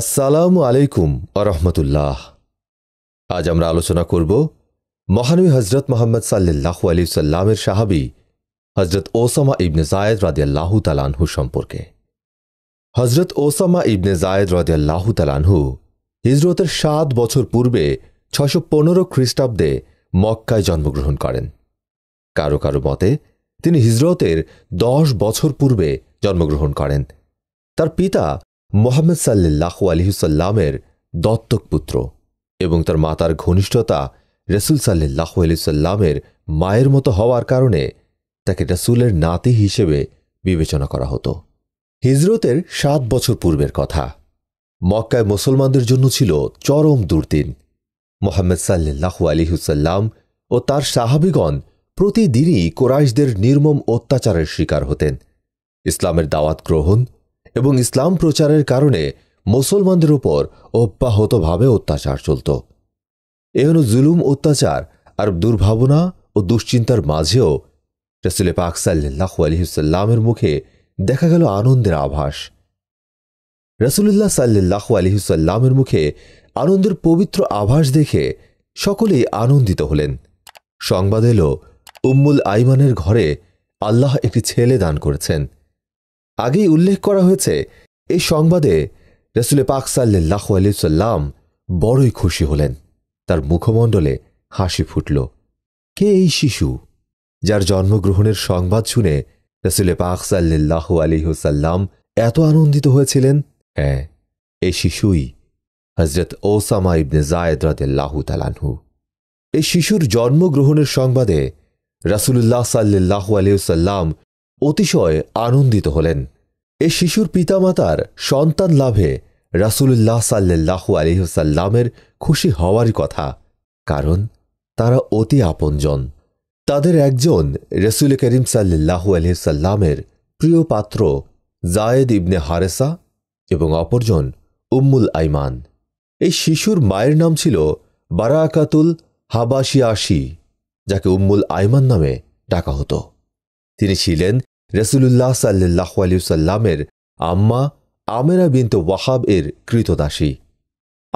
আসসালামু আলাইকুম আরহামতুল্লাহ আজ আমরা আলোচনা করব মহানবী হজরত মোহাম্মদ সাল্লাহ আলী সাল্লামের সাহাবি হজরত ওসামা ইবনে জায়দ রাদিয়াল্লাহু তালানহু সম্পর্কে হজরত ওসামা ইবনে জায়দ রদিয়াল্লাহু তালানহু হিজরতের সাত বছর পূর্বে ছশো পনেরো খ্রিস্টাব্দে মক্কায় জন্মগ্রহণ করেন কারো কারো মতে তিনি হিজরতের দশ বছর পূর্বে জন্মগ্রহণ করেন তার পিতা মোহাম্মদ সাল্লাহ আলহিসাল্লামের দত্তক পুত্র এবং তার মাতার ঘনিষ্ঠতা রসুল সাল্লাহ আলহিসাল্লামের মায়ের মতো হওয়ার কারণে তাকে রসুলের নাতি হিসেবে বিবেচনা করা হতো হিজরতের সাত বছর পূর্বের কথা মক্কায় মুসলমানদের জন্য ছিল চরম দুর্দিন মোহাম্মদ সাল্লাহ আলিহুসাল্লাম ও তার সাহাবিগণ প্রতিদিনই কোরাইশদের নির্মম অত্যাচারের শিকার হতেন ইসলামের দাওয়াত গ্রহণ এবং ইসলাম প্রচারের কারণে মুসলমানদের উপর অব্যাহতভাবে অত্যাচার চলত এ হল জুলুম অত্যাচার আর দুর্ভাবনা ও দুশ্চিন্তার মাঝেও রসুল পাক সাল্লাহ আলহিসাল্লামের মুখে দেখা গেল আনন্দের আভাস রসুল্লাহ সাল্লাহ আলহিসাল্লামের মুখে আনন্দের পবিত্র আভাস দেখে সকলেই আনন্দিত হলেন সংবাদ এলো উম্মুল আইমানের ঘরে আল্লাহ একটি ছেলে দান করেছেন আগেই উল্লেখ করা হয়েছে এই সংবাদে রসুল পাক সাল্লাহ আলিয়াল্লাম বড়ই খুশি হলেন তার মুখমণ্ডলে হাসি ফুটল কে এই শিশু যার জন্মগ্রহণের সংবাদ শুনে রসুল পাক সাল্লাহ আলিহসাল্লাম এত আনন্দিত হয়েছিলেন হ্যাঁ এই শিশুই হজরত ওসামা ইবনে জায়দ রাহু তালানহু এই শিশুর জন্মগ্রহণের সংবাদে রাসুল্লাহ সাল্লাহ আলিয়াল্লাম অতিশয় আনন্দিত হলেন এ শিশুর পিতামাতার সন্তান লাভে রাসুল্লাহ সাল্লাহু আলিহসাল্লামের খুশি হওয়ারই কথা কারণ তারা অতি আপনজন তাদের একজন রসুল করিম সাল্লাহু আলহিসাল্লামের প্রিয় পাত্র জায়েদ ইবনে হারেসা এবং অপরজন উম্মুল আইমান এই শিশুর মায়ের নাম ছিল বারাকাতুল হাবাসিয়াশি যাকে উম্মুল আইমান নামে ডাকা হতো তিনি ছিলেন রসুল্লাহ সাল্লাহ আলিউসাল্লামের আম্মা আমেরা বিনতে ওয়াহাব এর কৃতদাসী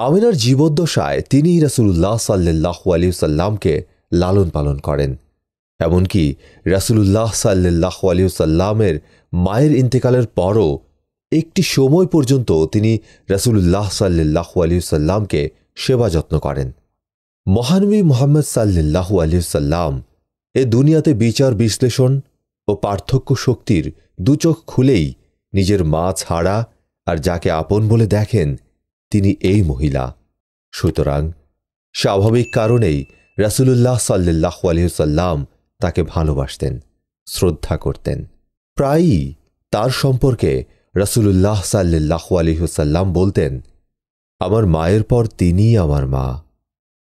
আমিনার জীবদ্দশায় তিনি রসুল্লাহ সাল্লাহ আলিউসাল্লামকে লালন পালন করেন এমনকি রসুল্লাহ সাল্লাহ আলিউসাল্লামের মায়ের ইন্তেকালের পরও একটি সময় পর্যন্ত তিনি রসুল্লাহ সাল্লাহ আলিউসাল্লামকে সেবা যত্ন করেন মহানবী মোহাম্মদ সাল্লাহ আলিউসাল্লাম এ দুনিয়াতে বিচার বিশ্লেষণ ও পার্থক্য শক্তির দুচোখ খুলেই নিজের মা ছাড়া আর যাকে আপন বলে দেখেন তিনি এই মহিলা সুতরাং স্বাভাবিক কারণেই রাসুলুল্লাহ সাল্লাহ আলহ্লাম তাকে ভালোবাসতেন শ্রদ্ধা করতেন প্রায়ই তার সম্পর্কে রাসুলুল্লাহ সাল্লাহ আলহ্লাম বলতেন আমার মায়ের পর তিনিই আমার মা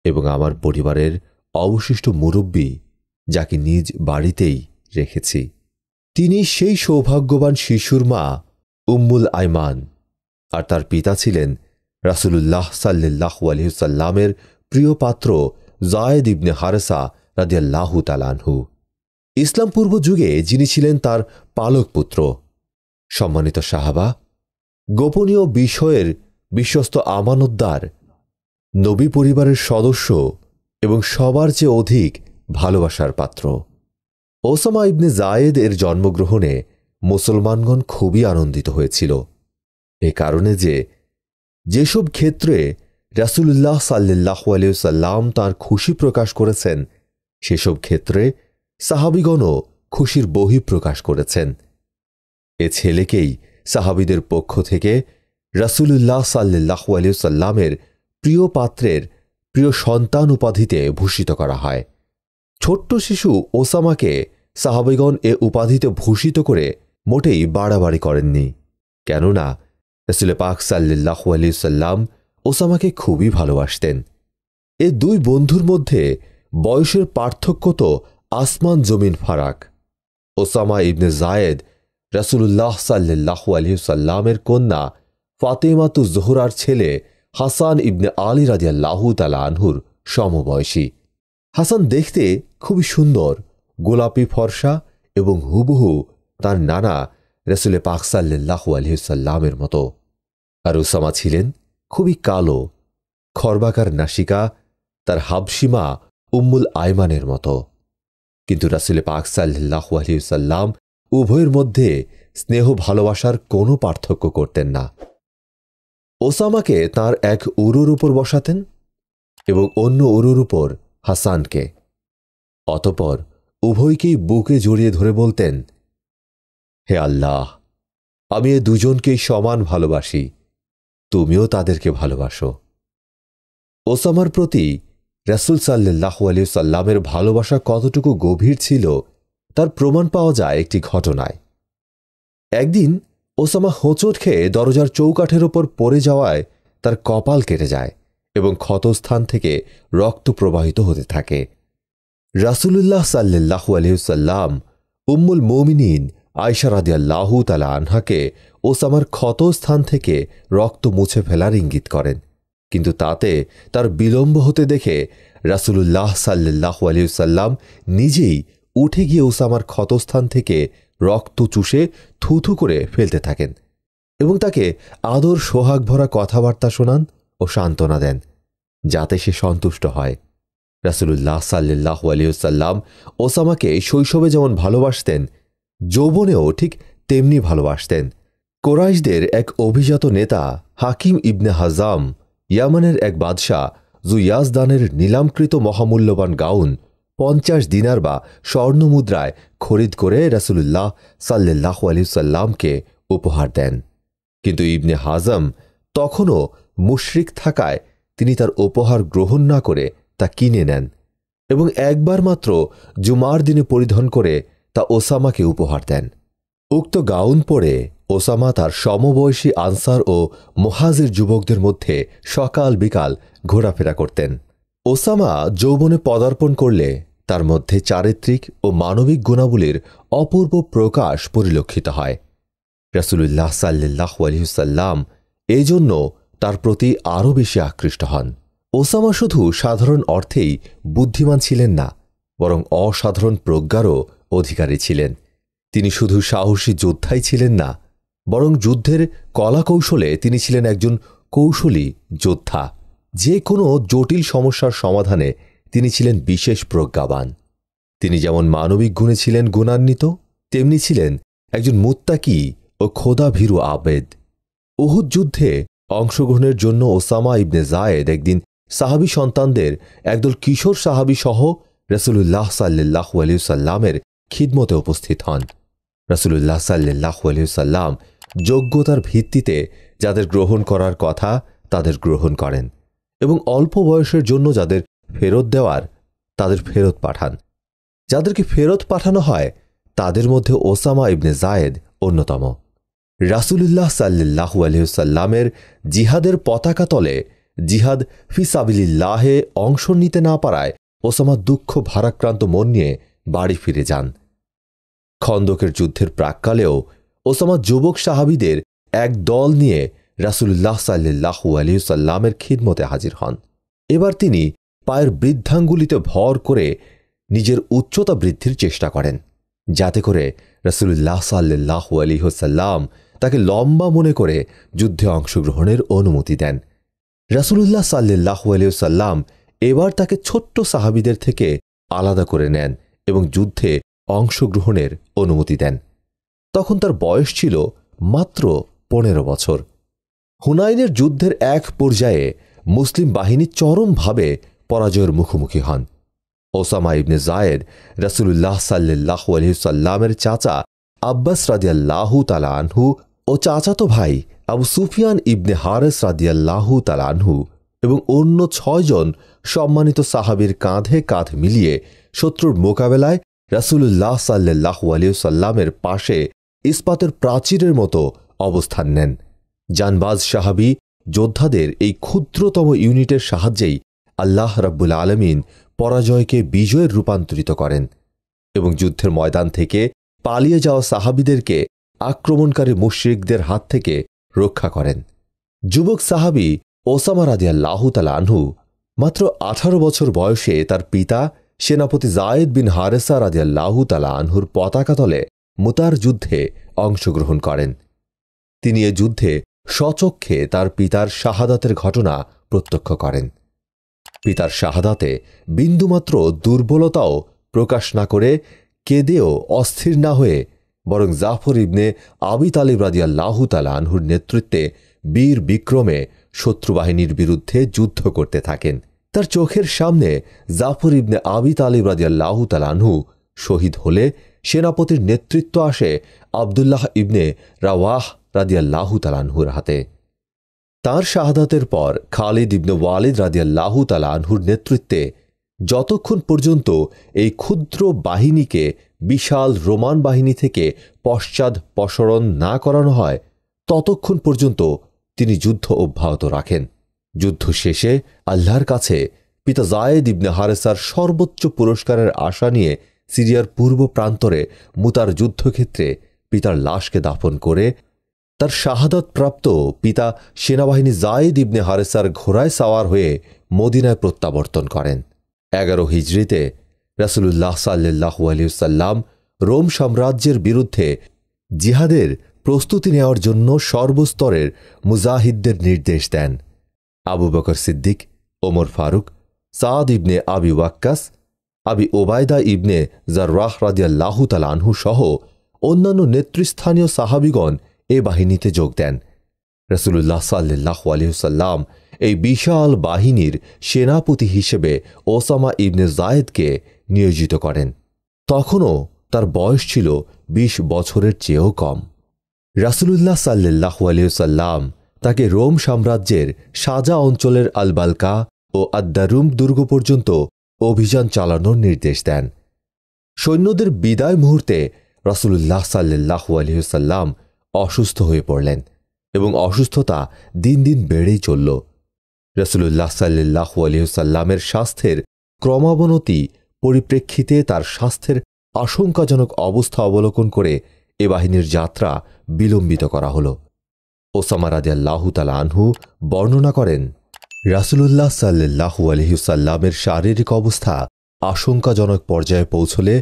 এবং আমার পরিবারের অবশিষ্ট মুরব্বী যাকে নিজ বাড়িতেই রেখেছি তিনি সেই সৌভাগ্যবান শিশুর মা উম্মুল আইমান আর তার পিতা ছিলেন রাসুলুল্লাহ সাল্লাহ আলহিউসাল্লামের প্রিয় পাত্র জায়দ ইবনে হারসা রাদিয়াল্লাহু তালানহু ইসলাম পূর্ব যুগে যিনি ছিলেন তার পালক পুত্র সম্মানিত সাহাবা গোপনীয় বিষয়ের বিশ্বস্ত আমানতদার নবী পরিবারের সদস্য এবং সবার চেয়ে অধিক ভালোবাসার পাত্র ওসামা ইবনে জায়েদ এর জন্মগ্রহণে মুসলমানগণ খুবই আনন্দিত হয়েছিল এ কারণে যে যেসব ক্ষেত্রে রাসুল্লাহ সাল্লাহ আলিয়াল্লাম তার খুশি প্রকাশ করেছেন সেসব ক্ষেত্রে সাহাবিগণও খুশির বহি প্রকাশ করেছেন এ ছেলেকেই সাহাবিদের পক্ষ থেকে রাসুল্লাহ সাল্লাহ আলিয়াল্লামের প্রিয় পাত্রের প্রিয় সন্তান উপাধিতে ভূষিত করা হয় ছোট্ট শিশু ওসামাকে সাহাবিগণ এ উপাধিতে ভূষিত করে মোটেই বাড়াবাড়ি করেননি কেননা রসুল পাক সাল্লাহ আলী সাল্লাম ওসামাকে খুবই ভালোবাসতেন এ দুই বন্ধুর মধ্যে বয়সের পার্থক্য তো আসমান জমিন ফারাক ওসামা ইবনে জায়েদ রসুল্লাহ সাল্লাহ সাল্লামের কন্যা ফাতেমাতু জোহরার ছেলে হাসান ইবনে আলী রাজিয়াল্লাহু তালা আনহুর সমবয়সী হাসান দেখতে খুবই সুন্দর গোলাপি ফর্সা এবং হুবহু তার নানা রসুলে পাকসাল্লাহ আলহিসাল্লামের মতো আর উসামা ছিলেন খুবই কালো খর্বাকার নাসিকা তার হাবসিমা উম্মুল আয়মানের মতো কিন্তু রাসুলে পাক সাল্লাহ উভয়ের মধ্যে স্নেহ ভালোবাসার কোনো পার্থক্য করতেন না ওসামাকে তার এক উরুর উপর বসাতেন এবং অন্য উরুর উপর হাসানকে অতপর উভয়কেই বুকে জড়িয়ে ধরে বলতেন হে আল্লাহ আমি এ দুজনকেই সমান ভালোবাসি তুমিও তাদেরকে ভালোবাসো ওসামার প্রতি রাসুল সাল্লাহ আলী সাল্লামের ভালোবাসা কতটুকু গভীর ছিল তার প্রমাণ পাওয়া যায় একটি ঘটনায় একদিন ওসামা হোঁচট খেয়ে দরজার চৌকাঠের ওপর পড়ে যাওয়ায় তার কপাল কেটে যায় এবং ক্ষতস্থান থেকে রক্ত প্রবাহিত হতে থাকে রাসুল্লাহ সাল্লাহ আলহ্লাম উম্মুল মোমিনীন আয়সা রাদি আল্লাহ তালা আনহাকে ওসামার ক্ষতস্থান থেকে রক্ত মুছে ফেলার ইঙ্গিত করেন কিন্তু তাতে তার বিলম্ব হতে দেখে রাসুলুল্লাহ সাল্লাহ আলিউসাল্লাম নিজেই উঠে গিয়ে ওসামার ক্ষতস্থান থেকে রক্ত চুষে থুথু করে ফেলতে থাকেন এবং তাকে আদর সোহাগ ভরা কথাবার্তা শোনান ও সান্ত্বনা দেন যাতে সে সন্তুষ্ট হয় রাসুল্লাহ সাল্লাহ আলিয়াল্লাম ওসামাকে শৈশবে যেমন ভালোবাসতেন যৌবনেও ঠিক তেমনি ভালোবাসতেন কোরাইশদের এক অভিজাত নেতা হাকিম ইবনে হাজাম ইয়ামানের এক বাদশাহ জুয়াজদানের নিলামকৃত মহামূল্যবান গাউন পঞ্চাশ দিনার বা স্বর্ণমুদ্রায় খরিদ করে রাসুল্লাহ সাল্লাহ আলিউসাল্লামকে উপহার দেন কিন্তু ইবনে হাজম তখনও মুশরিক থাকায় তিনি তার উপহার গ্রহণ না করে তা কিনে নেন এবং একবার মাত্র জুমার দিনে পরিধান করে তা ওসামাকে উপহার দেন উক্ত গাউন পরে ওসামা তার সমবয়সী আনসার ও মোহাজের যুবকদের মধ্যে সকাল বিকাল ঘোরাফেরা করতেন ওসামা যৌবনে পদার্পণ করলে তার মধ্যে চারিত্রিক ও মানবিক গুণাবলীর অপূর্ব প্রকাশ পরিলক্ষিত হয় রাসুল্লাহ সাল্লাহ আলহিসাল্লাম এজন্য তার প্রতি আরও বেশি আকৃষ্ট হন ওসামা শুধু সাধারণ অর্থেই বুদ্ধিমান ছিলেন না বরং অসাধারণ প্রজ্ঞারও অধিকারী ছিলেন তিনি শুধু সাহসী যোদ্ধাই ছিলেন না বরং যুদ্ধের কলাকৌশলে তিনি ছিলেন একজন কৌশলী যোদ্ধা যে কোনো জটিল সমস্যার সমাধানে তিনি ছিলেন বিশেষ প্রজ্ঞাবান তিনি যেমন মানবিক গুণে ছিলেন গুণান্বিত তেমনি ছিলেন একজন মুত্তাকি ও খোদাভীরু আবেদ উহুদ যুদ্ধে অংশগ্রহণের জন্য ওসামা ইবনে জায়েদ একদিন সাহাবি সন্তানদের একদল কিশোর সাহাবি সহ রসুল্লাহ সাল্লাহ আলিউসাল্লামের খিদমতে উপস্থিত হন রসুল্লাহ সাল্লাহ আলিউসাল্লাম যোগ্যতার ভিত্তিতে যাদের গ্রহণ করার কথা তাদের গ্রহণ করেন এবং অল্প বয়সের জন্য যাদের ফেরত দেওয়ার তাদের ফেরত পাঠান যাদেরকে ফেরত পাঠানো হয় তাদের মধ্যে ওসামা ইবনে জায়েদ অন্যতম রাসুলুল্লাহ সাল্লাহু আলহিসাল্লামের জিহাদের পতাকা তলে জিহাদ ফিসাবিলিল্লাহে অংশ নিতে না পারায় ওসামা দুঃখ ভারাক্রান্ত মন নিয়ে বাড়ি ফিরে যান খন্দকের যুদ্ধের প্রাককালেও ওসামা যুবক সাহাবিদের এক দল নিয়ে রাসুল্লাহ সাল্লু আলিউসাল্লামের খিদমতে হাজির হন এবার তিনি পায়ের বৃদ্ধাঙ্গুলিতে ভর করে নিজের উচ্চতা বৃদ্ধির চেষ্টা করেন যাতে করে রাসুল্লাহ সাল্লাহু আলিহসাল্লাম তাকে লম্বা মনে করে যুদ্ধে অংশগ্রহণের অনুমতি দেন রাসুলুল্লাহ সাল্লাহ সাল্লাম এবার তাকে ছোট্ট সাহাবিদের থেকে আলাদা করে নেন এবং যুদ্ধে অংশগ্রহণের অনুমতি দেন তখন তার বয়স ছিল মাত্র পনেরো বছর হুনাইনের যুদ্ধের এক পর্যায়ে মুসলিম বাহিনী চরমভাবে পরাজয়ের মুখোমুখি হন ওসামা ইবনে জায়েদ রাসুলুল্লাহ সাল্লাহ সাল্লামের চাচা আব্বাস রাজিয়াল্লাহু তালা আনহু ও চাচাতো ভাই আবু সুফিয়ান ইবনে হারেস রাদিয়াল্লাহু তালানহু এবং অন্য ছয়জন সম্মানিত সাহাবির কাঁধে কাঁধ মিলিয়ে শত্রুর মোকাবেলায় রাসুলুল্লাহ সাল্লাহ সাল্লামের পাশে ইস্পাতের প্রাচীরের মতো অবস্থান নেন জানবাজ সাহাবি যোদ্ধাদের এই ক্ষুদ্রতম ইউনিটের সাহায্যেই আল্লাহ রাব্বুল আলমিন পরাজয়কে বিজয়ের রূপান্তরিত করেন এবং যুদ্ধের ময়দান থেকে পালিয়ে যাওয়া সাহাবিদেরকে আক্রমণকারী মুশ্রিকদের হাত থেকে রক্ষা করেন যুবক সাহাবি ওসামা রাজিয়া লাহুতালা আনহু মাত্র আঠারো বছর বয়সে তার পিতা সেনাপতি জায়েদ বিন হারেসা রাজিয়া লাহুতালা আনহুর পতাকা তলে মুতার যুদ্ধে অংশগ্রহণ করেন তিনি এ যুদ্ধে সচক্ষে তার পিতার শাহাদাতের ঘটনা প্রত্যক্ষ করেন পিতার শাহাদাতে বিন্দুমাত্র দুর্বলতাও প্রকাশ না করে কেঁদেও অস্থির না হয়ে বরং জাফর ইবনে আবি তালিব রাজিয়া লাহু তালানহুর নেতৃত্বে বীর বিক্রমে শত্রুবাহিনীর বিরুদ্ধে যুদ্ধ করতে থাকেন তার চোখের সামনে জাফর ইবনে আবি তালিব রাজিয়া লাহু তালানহু শহীদ হলে সেনাপতির নেতৃত্ব আসে আবদুল্লাহ ইবনে রাওয়াহ লাহু তালানহুর হাতে তার শাহাদাতের পর খালিদ ইবনে ওয়ালিদ লাহু তালানহুর নেতৃত্বে যতক্ষণ পর্যন্ত এই ক্ষুদ্র বাহিনীকে বিশাল রোমান বাহিনী থেকে পশ্চাদ পসরণ না করানো হয় ততক্ষণ পর্যন্ত তিনি যুদ্ধ অব্যাহত রাখেন যুদ্ধ শেষে আল্লাহর কাছে পিতা জায়েদ ইবনে হারেসার সর্বোচ্চ পুরস্কারের আশা নিয়ে সিরিয়ার পূর্ব প্রান্তরে মুতার যুদ্ধক্ষেত্রে পিতার লাশকে দাফন করে তার শাহাদতপ্রাপ্ত পিতা সেনাবাহিনী জায়েদ ইবনে হারেসার ঘোড়ায় সাওয়ার হয়ে মদিনায় প্রত্যাবর্তন করেন এগারো হিজড়িতে রাসুল্লাহ সাল্লাহ আলিউসাল্লাম রোম সাম্রাজ্যের বিরুদ্ধে জিহাদের প্রস্তুতি নেওয়ার জন্য সর্বস্তরের মুজাহিদদের নির্দেশ দেন আবু বকর সিদ্দিক ওমর ফারুক সাদ ইবনে আবি ওয়াক্কাস আবি ওবায়দা ইবনে জার্রাহ রাদিয়াল্লাহু তালানহু সহ অন্যান্য নেতৃস্থানীয় সাহাবিগণ এ বাহিনীতে যোগ দেন রসুল্লাহ সাল্লাহ আলহ্লাম এই বিশাল বাহিনীর সেনাপতি হিসেবে ওসামা ইবনে জায়েদকে নিয়োজিত করেন তখনও তার বয়স ছিল বিশ বছরের চেয়েও কম রাসুলুল্লাহ সাল্লাহ আলিয়াল্লাম তাকে রোম সাম্রাজ্যের সাজা অঞ্চলের আলবালকা ও আদ্দারুম দুর্গ পর্যন্ত অভিযান চালানোর নির্দেশ দেন সৈন্যদের বিদায় মুহূর্তে রাসুলুল্লাহ সাল্লাহ আলহিহসাল্লাম অসুস্থ হয়ে পড়লেন এবং অসুস্থতা দিন দিন বেড়েই চলল রসুলুল্লাহ সাল্লু আলহিহসাল্লামের স্বাস্থ্যের ক্রমাবনতি পরিপ্রেক্ষিতে তার স্বাস্থ্যের আশঙ্কাজনক অবস্থা অবলোকন করে এ বাহিনীর যাত্রা বিলম্বিত করা হল ওসামা রাজিয়াল্লাহতাল আনহু বর্ণনা করেন রাসুলুল্লাহ সাল্লু আলহিউসাল্লামের শারীরিক অবস্থা আশঙ্কাজনক পর্যায়ে পৌঁছলে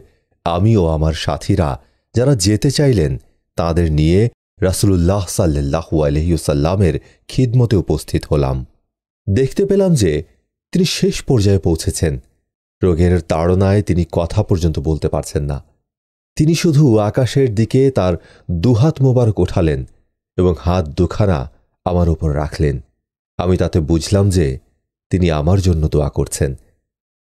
আমি ও আমার সাথীরা যারা যেতে চাইলেন তাদের নিয়ে রাসুলুল্লাহ সাল্লু আলহিউসাল্লামের খিদমতে উপস্থিত হলাম দেখতে পেলাম যে তিনি শেষ পর্যায়ে পৌঁছেছেন রোগের তাড়নায় তিনি কথা পর্যন্ত বলতে পারছেন না তিনি শুধু আকাশের দিকে তার দুহাত মোবারক ওঠালেন এবং হাত দুখানা আমার ওপর রাখলেন আমি তাতে বুঝলাম যে তিনি আমার জন্য দোয়া করছেন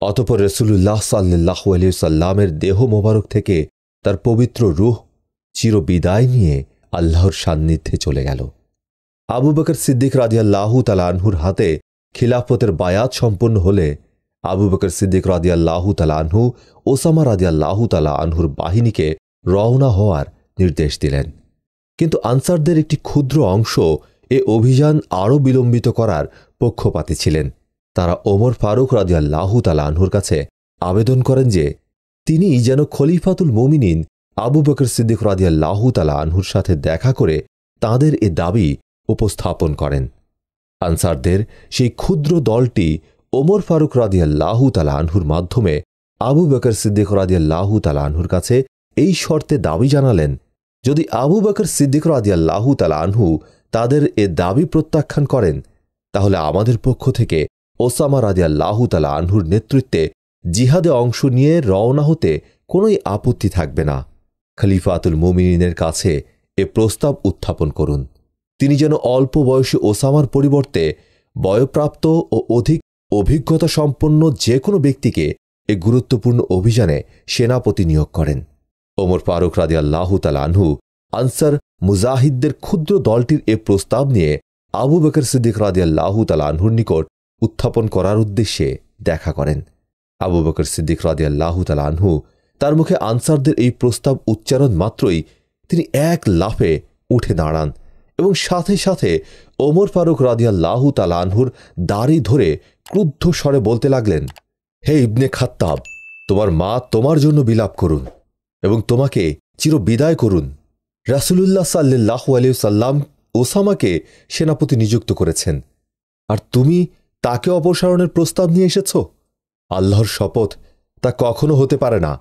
অতপর রসুল্লাহ সাল্লাহ আলী সাল্লামের দেহ মোবারক থেকে তার পবিত্র রুহ চির বিদায় নিয়ে আল্লাহর সান্নিধ্যে চলে গেল আবু বকর সিদ্দিক রাজিয়াল্লাহু তালা আনহুর হাতে খিলাফতের বায়াত সম্পন্ন হলে আবু বকর সিদ্দিক রাদিয়াল্লাহু আনহু ওসামা রাদিয়াল্লাহু তালা আনহুর বাহিনীকে রওনা হওয়ার নির্দেশ দিলেন কিন্তু আনসারদের একটি ক্ষুদ্র অংশ এ অভিযান আরও বিলম্বিত করার পক্ষপাতী ছিলেন তারা ওমর ফারুক রাজিয়াল্লাহু তালা আনহুর কাছে আবেদন করেন যে তিনি যেন খলিফাতুল মোমিনিন আবু বকর সিদ্দিক রাজিয়াল্লাহু তালা আনহুর সাথে দেখা করে তাদের এ দাবি উপস্থাপন করেন আনসারদের সেই ক্ষুদ্র দলটি ওমর ফারুক রাদিয়াল্লাহু তালাহুর মাধ্যমে আবু বকর সিদ্দিক রাদিয়াল্লাহু তালাহুর কাছে এই শর্তে দাবি জানালেন যদি আবু বকর সিদ্দিক রাদিয়াল্লাহু তালাহু তাদের এ দাবি প্রত্যাখ্যান করেন তাহলে আমাদের পক্ষ থেকে ওসামা রাদিয়াল্লাহু তালাহুর নেতৃত্বে জিহাদে অংশ নিয়ে রওনা হতে কোনোই আপত্তি থাকবে না খলিফাতুল মুমিনিনের কাছে এ প্রস্তাব উত্থাপন করুন তিনি যেন অল্প বয়সী ওসামার পরিবর্তে বয়প্রাপ্ত ও অধিক অভিজ্ঞতা সম্পন্ন যে কোনো ব্যক্তিকে এ গুরুত্বপূর্ণ অভিযানে সেনাপতি নিয়োগ করেন ওমর ফারুক রাজি আল্লাহতাল আনহু আনসার মুজাহিদদের ক্ষুদ্র দলটির এ প্রস্তাব নিয়ে আবু বকর সিদ্দিক রাজি আল্লাহতাল আনহুর নিকট উত্থাপন করার উদ্দেশ্যে দেখা করেন আবু বকর সিদ্দিক রাজি আল্লাহতাল আনহু তার মুখে আনসারদের এই প্রস্তাব উচ্চারণ মাত্রই তিনি এক লাফে উঠে দাঁড়ান এবং সাথে সাথে ওমর ফারুক রাদিয়াল্লাহু তালানহুর দাড়ি ধরে ক্রুদ্ধ স্বরে বলতে লাগলেন হে ইবনে খাত্তাব তোমার মা তোমার জন্য বিলাপ করুন এবং তোমাকে চির বিদায় করুন রাসুলুল্লাহ সাল্লাহ সাল্লাম ওসামাকে সেনাপতি নিযুক্ত করেছেন আর তুমি তাকে অপসারণের প্রস্তাব নিয়ে এসেছ আল্লাহর শপথ তা কখনো হতে পারে না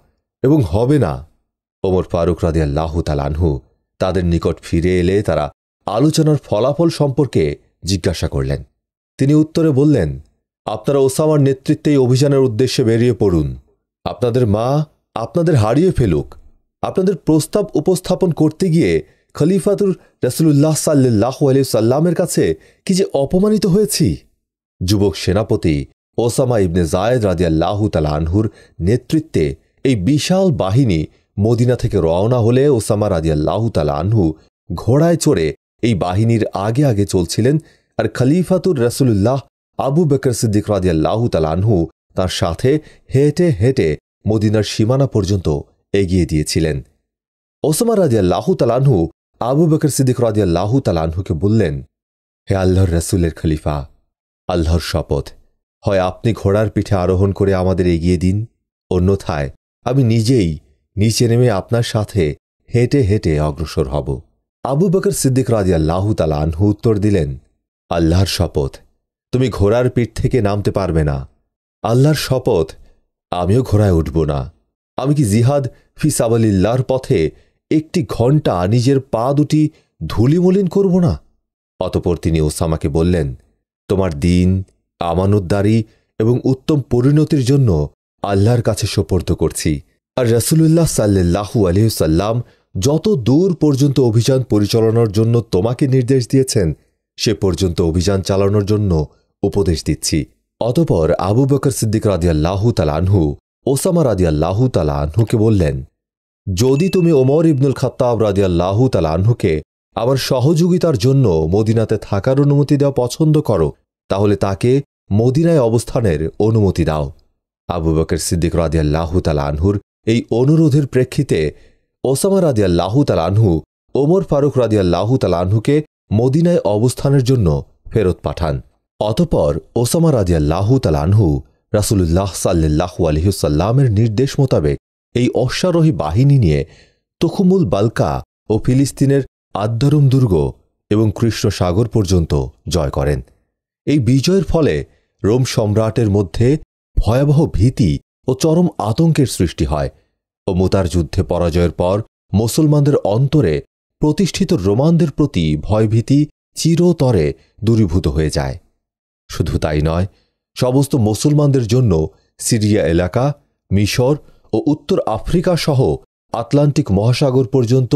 এবং হবে না ওমর ফারুক আল্লাহ তালানহু তাদের নিকট ফিরে এলে তারা আলোচনার ফলাফল সম্পর্কে জিজ্ঞাসা করলেন তিনি উত্তরে বললেন আপনারা ওসামার নেতৃত্বে এই অভিযানের উদ্দেশ্যে বেরিয়ে পড়ুন আপনাদের মা আপনাদের হারিয়ে ফেলুক আপনাদের প্রস্তাব উপস্থাপন করতে গিয়ে খলিফাতুর রসুল্লাহ সাল্লাহ সাল্লামের কাছে কি যে অপমানিত হয়েছি যুবক সেনাপতি ওসামা ইবনে জায়দ রাজিয়াল্লাহু তাল আনহুর নেতৃত্বে এই বিশাল বাহিনী মদিনা থেকে রওনা হলে ওসামা রাজিয়াল্লাহু তাল আনহু ঘোড়ায় চড়ে এই বাহিনীর আগে আগে চলছিলেন আর খলিফাতুর রসুল্লাহ আবু বেকর সিদ্দিক রাদিয়াল্লাহু তালানহু তার সাথে হেঁটে হেঁটে মদিনার সীমানা পর্যন্ত এগিয়ে দিয়েছিলেন ওসমা রাজিয়াল্লাহু তালানহু আবু বেকর সিদ্দিক রাজিয়াল্লাহু তালানহুকে বললেন হে আল্লাহর রসুলের খলিফা আল্লাহর শপথ হয় আপনি ঘোড়ার পিঠে আরোহণ করে আমাদের এগিয়ে দিন অন্যথায় আমি নিজেই নিচে নেমে আপনার সাথে হেঁটে হেঁটে অগ্রসর হব আবু বকর সিদ্দিক রাজিয়াল্লাহু আনহু উত্তর দিলেন আল্লাহর শপথ তুমি ঘোড়ার পিঠ থেকে নামতে পারবে না আল্লাহর শপথ আমিও ঘোড়ায় উঠব না আমি কি জিহাদ ফি পথে একটি ঘণ্টা নিজের পা দুটি ধুলিমলিন করব না অতপর তিনি ওসামাকে বললেন তোমার দিন আমানতদারি এবং উত্তম পরিণতির জন্য আল্লাহর কাছে সোপর্দ করছি আর রসুল্লাহ সাল্লু আলিহসাল্লাম যত দূর পর্যন্ত অভিযান পরিচালনার জন্য তোমাকে নির্দেশ দিয়েছেন সে পর্যন্ত অভিযান চালানোর জন্য উপদেশ দিচ্ছি অতপর আবু বকর সিদ্দিক রাজিয়াল্লাহু তালানহু ওসামা রাজিয়াল্লাহু তালানহুকে বললেন যদি তুমি ওমর ইবনুল খাত্তাব রাজিয়াল্লাহু তালানহুকে আমার সহযোগিতার জন্য মদিনাতে থাকার অনুমতি দেওয়া পছন্দ করো তাহলে তাকে মদিনায় অবস্থানের অনুমতি দাও আবু বকর সিদ্দিক রাজিয়াল্লাহু তালানহুর এই অনুরোধের প্রেক্ষিতে ওসামা রাজিয়াল্লাহু তালানহু ওমর ফারুক রাজিয়াল্লাহু তালানহুকে মদিনায় অবস্থানের জন্য ফেরত পাঠান অতপর ওসামা রাজিয়া লাহু তালানহু রাসুল্লাহ সাল্লাহু আলহিউসাল্লামের নির্দেশ মোতাবেক এই অশ্বারোহী বাহিনী নিয়ে তখুমুল বালকা ও ফিলিস্তিনের আদ্যারুম দুর্গ এবং কৃষ্ণ সাগর পর্যন্ত জয় করেন এই বিজয়ের ফলে রোম সম্রাটের মধ্যে ভয়াবহ ভীতি ও চরম আতঙ্কের সৃষ্টি হয় ও মোতার যুদ্ধে পরাজয়ের পর মুসলমানদের অন্তরে প্রতিষ্ঠিত রোমানদের প্রতি ভয়ভীতি চিরতরে দূরীভূত হয়ে যায় শুধু তাই নয় সমস্ত মুসলমানদের জন্য সিরিয়া এলাকা মিশর ও উত্তর আফ্রিকা সহ আটলান্টিক মহাসাগর পর্যন্ত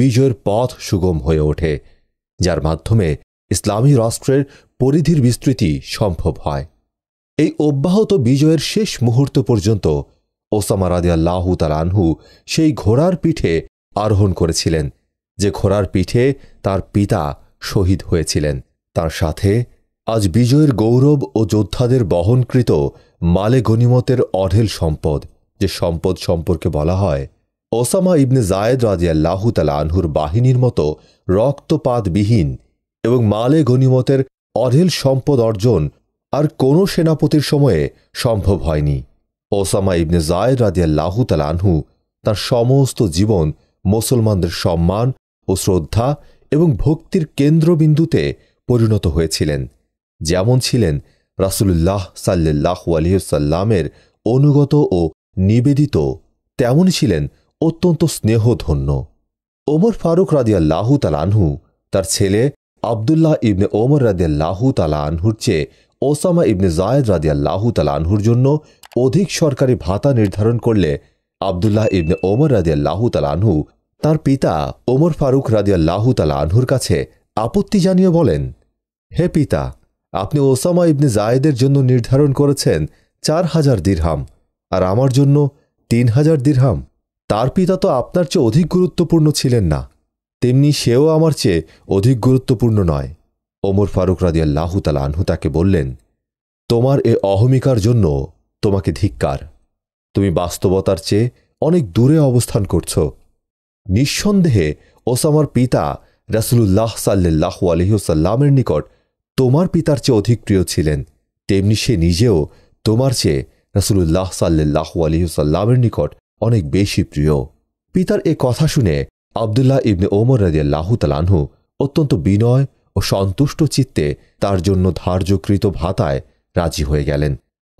বিজয়ের পথ সুগম হয়ে ওঠে যার মাধ্যমে ইসলামী রাষ্ট্রের পরিধির বিস্তৃতি সম্ভব হয় এই অব্যাহত বিজয়ের শেষ মুহূর্ত পর্যন্ত ওসামা রাদে আল্লাহু তালানহু সেই ঘোড়ার পিঠে আরোহণ করেছিলেন যে ঘোড়ার পিঠে তার পিতা শহীদ হয়েছিলেন তার সাথে আজ বিজয়ের গৌরব ও যোদ্ধাদের বহনকৃত মালে গনিমতের অঢেল সম্পদ যে সম্পদ সম্পর্কে বলা হয় ওসামা ইবনে জায়দ রাজিয়াল্লাহু আনহুর বাহিনীর মতো রক্তপাতবিহীন এবং মালে গনিমতের অঢেল সম্পদ অর্জন আর কোনো সেনাপতির সময়ে সম্ভব হয়নি ওসামা ইবনে জায়দ রাজিয়াল্লাহু তালা আনহু তার সমস্ত জীবন মুসলমানদের সম্মান ও শ্রদ্ধা এবং ভক্তির কেন্দ্রবিন্দুতে পরিণত হয়েছিলেন যেমন ছিলেন রাসুল্লাহ সাল্লাহ আলহিসাল্লামের অনুগত ও নিবেদিত তেমনই ছিলেন অত্যন্ত স্নেহধন্য ওমর ফারুক লাহু তালানহু তার ছেলে আবদুল্লাহ ইবনে ওমর রাদিয়াল্লাহু তালানহুর চেয়ে ওসামা ইবনে জায়দ রাদিয়াল্লাহু তালানহুর জন্য অধিক সরকারি ভাতা নির্ধারণ করলে আবদুল্লাহ ইবনে ওমর রাদিয়াল্লাহু তালানহু তার পিতা ওমর ফারুক রাদিয়াল্লাহু তালানহুর কাছে আপত্তি জানিয়ে বলেন হে পিতা আপনি ওসামা ইবনে জায়েদের জন্য নির্ধারণ করেছেন চার হাজার দীর্হাম আর আমার জন্য তিন হাজার দীর্হাম তার পিতা তো আপনার চেয়ে অধিক গুরুত্বপূর্ণ ছিলেন না তেমনি সেও আমার চেয়ে অধিক গুরুত্বপূর্ণ নয় ওমর ফারুক রাদিয়াল্লাহু লাহুতাল আনহু তাকে বললেন তোমার এ অহমিকার জন্য তোমাকে ধিক্কার তুমি বাস্তবতার চেয়ে অনেক দূরে অবস্থান করছ নিঃসন্দেহে ওসামার পিতা রাসুল্লাহ সাল্লাহ আলহিহসাল্লামের নিকট তোমার পিতার চেয়ে অধিক প্রিয় ছিলেন তেমনি সে নিজেও তোমার চেয়ে রাসুলুল্লাহ সাল্লাহ আলহিসাল্লামের নিকট অনেক বেশি প্রিয় পিতার এ কথা শুনে আবদুল্লাহ ইবনে ওমর রাজিয়াল্লাহু তালানহু অত্যন্ত বিনয় ও সন্তুষ্ট চিত্তে তার জন্য ধার্যকৃত ভাতায় রাজি হয়ে গেলেন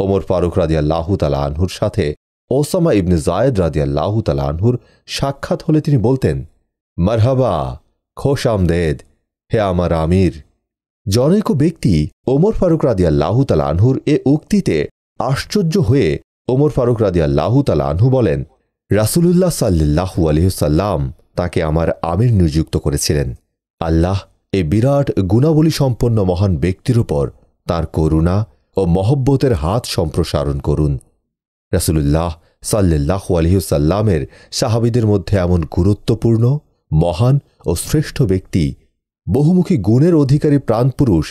ওমর ফারুক রাজিয়াল্লাহু তালা আনহুর সাথে ওসামা ইবনে জায়দ রাজিয়াল্লাহু তালা আনহুর সাক্ষাৎ হলে তিনি বলতেন মারহাবা খোশ আমদেদ হে আমার আমির জনৈক ব্যক্তি ওমর ফারুক রাদিয়া লাহুতাল আনহুর এ উক্তিতে আশ্চর্য হয়ে ওমর ফারুক রাদিয়া লাহুতাল আনহু বলেন রাসুলুল্লাহ সাল্লু আলহ্লাম তাকে আমার আমির নিযুক্ত করেছিলেন আল্লাহ এ বিরাট গুণাবলী সম্পন্ন মহান ব্যক্তির উপর তার করুণা ও মহব্বতের হাত সম্প্রসারণ করুন রাসুলুল্লাহ সাল্লু আলহ্লামের সাহাবিদের মধ্যে এমন গুরুত্বপূর্ণ মহান ও শ্রেষ্ঠ ব্যক্তি বহুমুখী গুণের অধিকারী প্রাণপুরুষ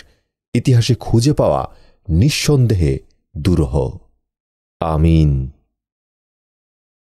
ইতিহাসে খুঁজে পাওয়া নিঃসন্দেহে দুরহ আমিন